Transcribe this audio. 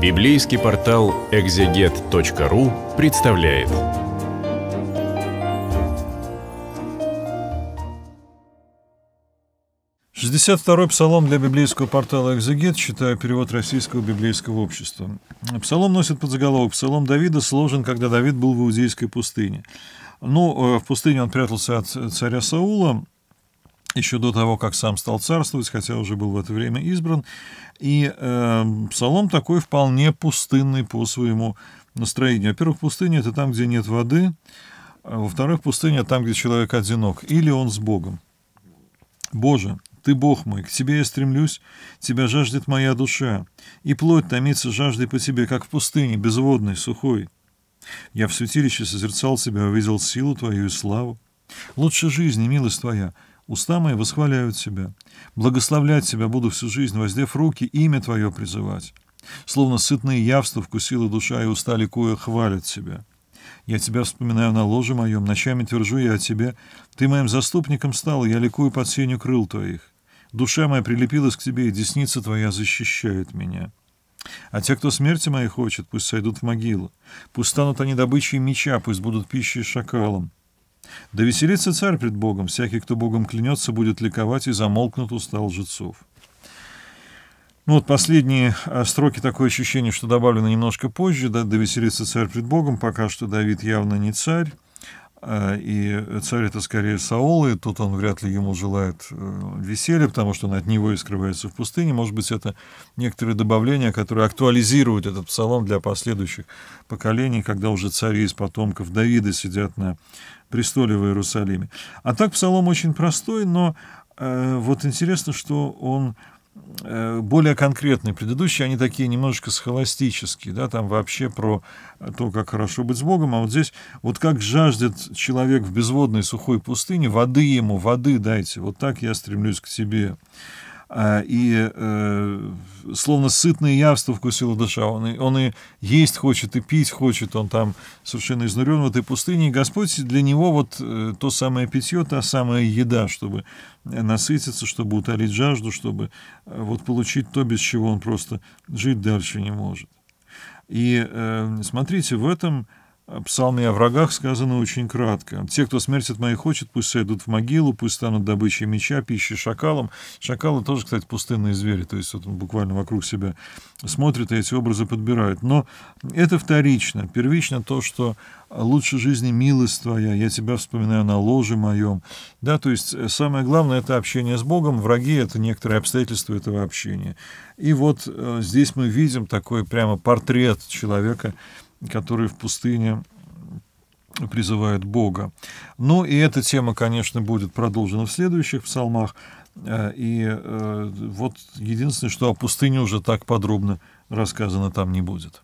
Библейский портал экзегет.ру представляет. Шестьдесят второй псалом для библейского портала «Экзегет», читаю перевод Российского библейского общества. Псалом носит подзаголовок «Псалом Давида сложен, когда Давид был в Иудейской пустыне». Ну, э, в пустыне он прятался от царя Саула, еще до того, как сам стал царствовать, хотя уже был в это время избран. И э, псалом такой вполне пустынный по своему настроению. Во-первых, пустыня — это там, где нет воды. А Во-вторых, пустыня — там, где человек одинок. Или он с Богом. «Боже, ты Бог мой, к Тебе я стремлюсь, Тебя жаждет моя душа, и плоть томится жаждой по Тебе, как в пустыне, безводной, сухой. Я в святилище созерцал Тебя, увидел силу Твою и славу. Лучше жизни, милость Твоя — Уста мои восхваляют Тебя. Благословлять Тебя буду всю жизнь, воздев руки, имя Твое призывать. Словно сытные явства вкусила душа, и уста ликуя хвалят Тебя. Я Тебя вспоминаю на ложе моем, ночами твержу я о Тебе. Ты моим заступником стал, я ликую под сенью крыл Твоих. Душа моя прилепилась к Тебе, и десница Твоя защищает меня». А те, кто смерти моей хочет, пусть сойдут в могилу. Пусть станут они добычей меча, пусть будут пищей шакалом. Да веселится царь пред Богом, всякий, кто Богом клянется, будет ликовать, и замолкнут устал лжецов. Ну вот последние а, строки такое ощущение, что добавлено немножко позже, да, да веселится царь пред Богом, пока что Давид явно не царь. А, и царь это скорее Саул, и тут он вряд ли ему желает э, веселья, потому что он от него и скрывается в пустыне. Может быть, это некоторые добавления, которые актуализируют этот псалом для последующих поколений, когда уже цари из потомков Давида сидят на престоле в Иерусалиме. А так псалом очень простой, но э, вот интересно, что он Э, более конкретные. Предыдущие, они такие немножечко схоластические, да, там вообще про то, как хорошо быть с Богом, а вот здесь вот как жаждет человек в безводной сухой пустыне, воды ему, воды дайте, вот так я стремлюсь к тебе. А, и э, словно сытное явство вкусила душа. Он и, он и есть хочет, и пить хочет, он там совершенно изнурен в этой пустыне. И Господь для него вот э, то самое питье, та самая еда, чтобы насытиться, чтобы утолить жажду, чтобы э, вот получить то, без чего он просто жить дальше не может. И э, смотрите, в этом о псалме о врагах сказано очень кратко. «Те, кто смерть от моей хочет, пусть сойдут в могилу, пусть станут добычей меча, пищей шакалом». Шакалы тоже, кстати, пустынные звери, то есть вот он буквально вокруг себя смотрит и эти образы подбирает. Но это вторично. Первично то, что лучше жизни милость твоя, я тебя вспоминаю на ложе моем. Да, то есть э, самое главное – это общение с Богом, враги – это некоторые обстоятельства этого общения. И вот э, здесь мы видим такой прямо портрет человека, которые в пустыне призывают Бога. Ну и эта тема, конечно, будет продолжена в следующих псалмах. Э, и э, вот единственное, что о пустыне уже так подробно рассказано там не будет.